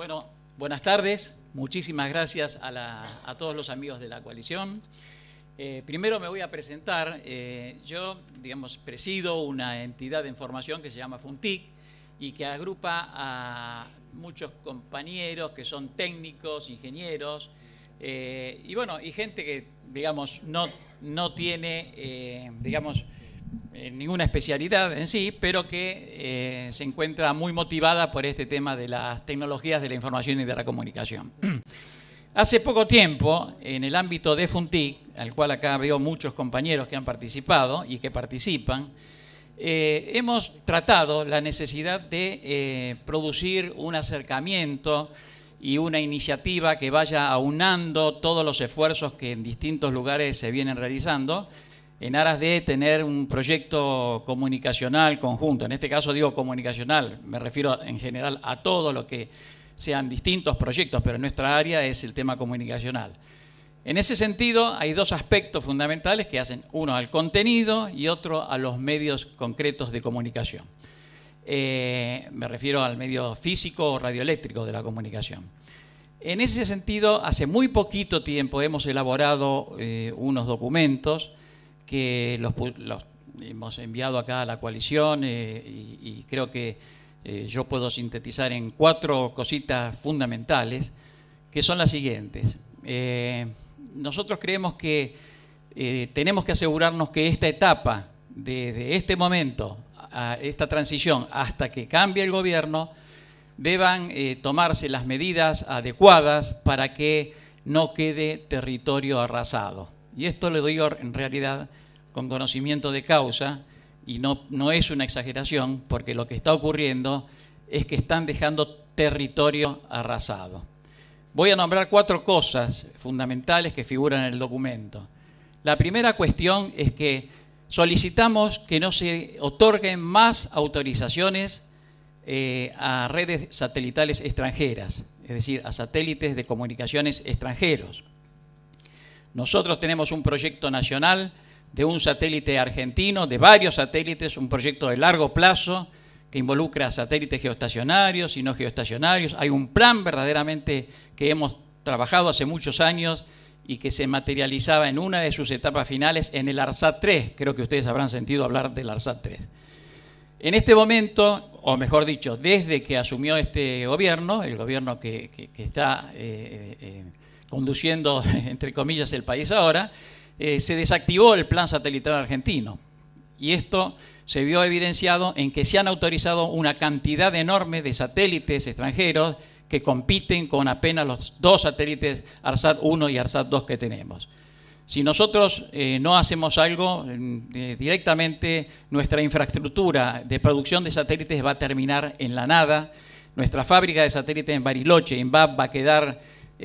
Bueno, buenas tardes. Muchísimas gracias a, todos los amigos de la coalición. Eh, primero me voy a presentar. Eh, yo, digamos, presido una entidad de información que se llama FUNTIC y que agrupa a muchos compañeros que son técnicos, ingenieros eh, y bueno, y gente que, digamos, no, no tiene, digamos, ninguna especialidad en sí, pero que eh, se encuentra muy motivada por este tema de las tecnologías de la información y de la comunicación. Hace poco tiempo, en el ámbito de FUNTIC, al cual acá veo muchos compañeros que han participado y que participan, eh, hemos tratado la necesidad de eh, producir un acercamiento y una iniciativa que vaya aunando todos los esfuerzos que en distintos lugares se vienen realizando en aras de tener un proyecto comunicacional conjunto. En este caso digo comunicacional, me refiero en general a todo lo que sean distintos proyectos, pero en nuestra área es el tema comunicacional. En ese sentido, hay dos aspectos fundamentales que hacen uno al contenido y otro a los medios concretos de comunicación. Eh, me refiero al medio físico o radioeléctrico de la comunicación. En ese sentido, hace muy poquito tiempo hemos elaborado eh, unos documentos que los, hemos enviado acá a la coalición eh, y, creo que eh, yo puedo sintetizar en cuatro cositas fundamentales, que son las siguientes. Eh, nosotros creemos que tenemos que asegurarnos que esta etapa, desde este momento, a esta transición, hasta que cambie el gobierno, deban tomarse las medidas adecuadas para que no quede territorio arrasado. Y esto le doy en realidad con conocimiento de causa, y no, no es una exageración, porque lo que está ocurriendo es que están dejando territorio arrasado. Voy a nombrar cuatro cosas fundamentales que figuran en el documento. La primera cuestión es que solicitamos que no se otorguen más autorizaciones eh, a redes satelitales extranjeras, es decir, a satélites de comunicaciones extranjeros. Nosotros tenemos un proyecto nacional de un satélite argentino, de varios satélites, un proyecto de largo plazo que involucra satélites geoestacionarios y no geoestacionarios. Hay un plan verdaderamente que hemos trabajado hace muchos años y que se materializaba en una de sus etapas finales en el ARSAT 3. Creo que ustedes habrán sentido hablar del ARSAT 3. En este momento, o mejor dicho, desde que asumió este gobierno, el gobierno que, está eh, eh, eh, conduciendo, entre comillas, el país ahora, eh, se desactivó el plan satelital argentino. Y esto se vio evidenciado en que se han autorizado una cantidad enorme de satélites extranjeros que compiten con apenas los dos satélites ARSAT-1 y ARSAT-2 que tenemos. Si nosotros eh, no hacemos algo, mm, eh, directamente nuestra infraestructura de producción de satélites va a terminar en la nada. Nuestra fábrica de satélites en Bariloche, en BAB, va a quedar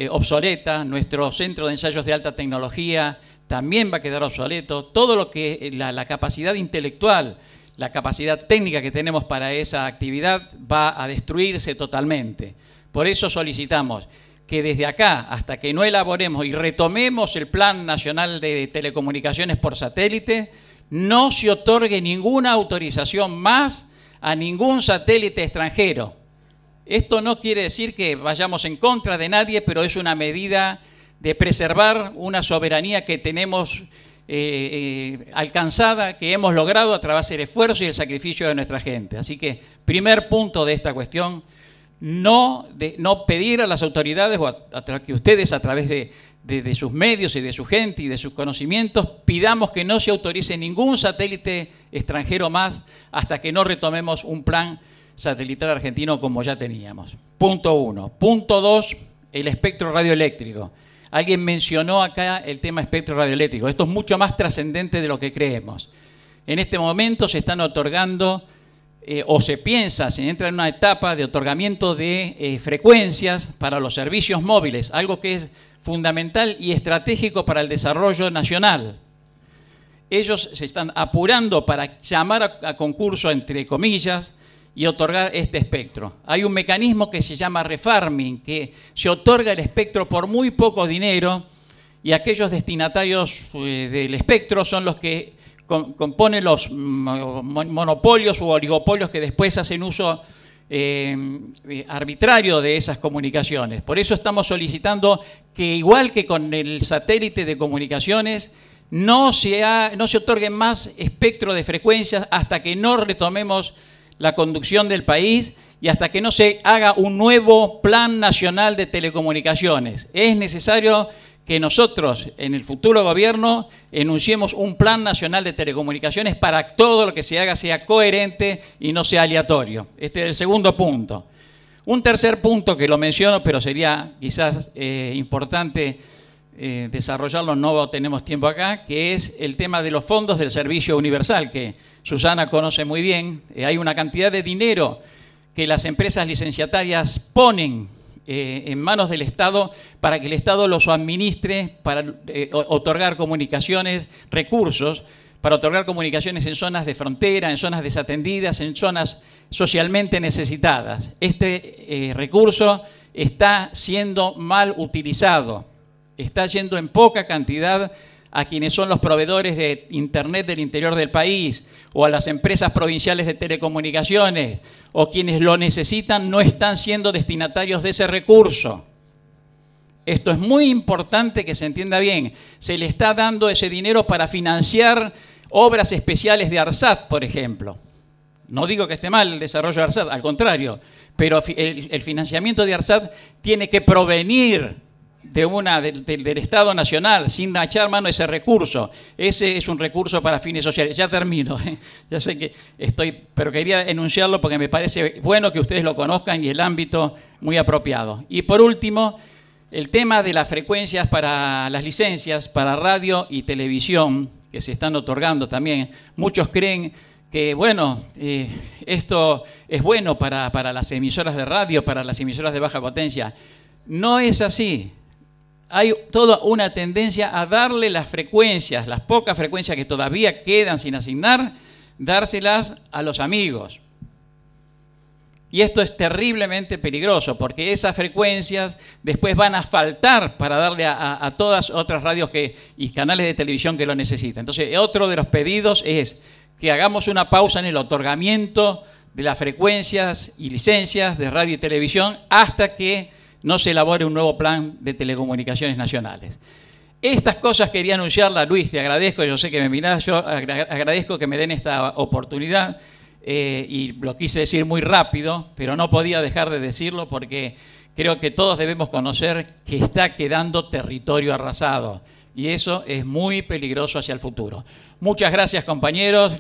obsoleta. Nuestro centro de ensayos de alta tecnología, también va a quedar obsoleto. Todo lo que eh, la, la capacidad intelectual, la capacidad técnica que tenemos para esa actividad va a destruirse totalmente. Por eso solicitamos que desde acá, hasta que no elaboremos y retomemos el Plan Nacional de Telecomunicaciones por satélite, no se otorgue ninguna autorización más a ningún satélite extranjero. Esto no quiere decir que vayamos en contra de nadie, pero es una medida de preservar una soberanía que tenemos eh, eh, alcanzada, que hemos logrado a través del esfuerzo y el sacrificio de nuestra gente. Así que, primer punto de esta cuestión, no, pedir a las autoridades o a, que ustedes a través de, de, sus medios y de su gente y de sus conocimientos, pidamos que no se autorice ningún satélite extranjero más hasta que no retomemos un plan satelital argentino como ya teníamos. Punto uno. Punto dos, el espectro radioeléctrico. Alguien mencionó acá el tema espectro radioeléctrico. Esto es mucho más trascendente de lo que creemos. En este momento se están otorgando, eh, o se piensa, se entra en una etapa de otorgamiento de eh, frecuencias para los servicios móviles, algo que es fundamental y estratégico para el desarrollo nacional. Ellos se están apurando para llamar a concurso, entre comillas, y otorgar este espectro. Hay un mecanismo que se llama refarming, que se otorga el espectro por muy poco dinero y aquellos destinatarios eh, del espectro son los que componen los monopolios o oligopolios que después hacen uso eh, eh, arbitrario de esas comunicaciones. Por eso estamos solicitando que igual que con el satélite de comunicaciones, no se, no se otorgue más espectro de frecuencias hasta que no retomemos la conducción del país y hasta que no se haga un nuevo plan nacional de telecomunicaciones. Es necesario que nosotros en el futuro gobierno enunciemos un plan nacional de telecomunicaciones para que todo lo que se haga sea coherente y no sea aleatorio. Este es el segundo punto. Un tercer punto que lo menciono, pero sería quizás eh, importante eh, desarrollarlo, no tenemos tiempo acá, que es el tema de los fondos del servicio universal, que Susana conoce muy bien. Eh, hay una cantidad de dinero que las empresas licenciatarias ponen eh, en manos del Estado para que el Estado los administre para otorgar comunicaciones, recursos, para otorgar comunicaciones en zonas de frontera, en zonas desatendidas, en zonas socialmente necesitadas. Este recurso está siendo mal utilizado está yendo en poca cantidad a quienes son los proveedores de Internet del interior del país o a las empresas provinciales de telecomunicaciones o quienes lo necesitan no están siendo destinatarios de ese recurso. Esto es muy importante que se entienda bien. Se le está dando ese dinero para financiar obras especiales de ARSAT, por ejemplo. No digo que esté mal el desarrollo de ARSAT, al contrario, pero el, financiamiento de ARSAT tiene que provenir de una, del Estado Nacional, sin echar mano ese recurso. Ese es un recurso para fines sociales. Ya termino, ¿eh? ya sé que estoy, pero quería enunciarlo porque me parece bueno que ustedes lo conozcan y el ámbito muy apropiado. Y por último, el tema de las frecuencias para las licencias, para radio y televisión, que se están otorgando también. Muchos creen que, bueno, eh, esto es bueno para, para las emisoras de radio, para las emisoras de baja potencia. No es así hay toda una tendencia a darle las frecuencias, las pocas frecuencias que todavía quedan sin asignar, dárselas a los amigos. Y esto es terriblemente peligroso porque esas frecuencias después van a faltar para darle a, todas otras radios y canales de televisión que lo necesitan. Entonces, otro de los pedidos es que hagamos una pausa en el otorgamiento de las frecuencias y licencias de radio y televisión hasta que no se elabore un nuevo plan de telecomunicaciones nacionales. Estas cosas quería anunciarla, Luis, te agradezco, yo sé que me mirás, yo agradezco que me den esta oportunidad eh, y lo quise decir muy rápido, pero no podía dejar de decirlo porque creo que todos debemos conocer que está quedando territorio arrasado y eso es muy peligroso hacia el futuro. Muchas gracias compañeros.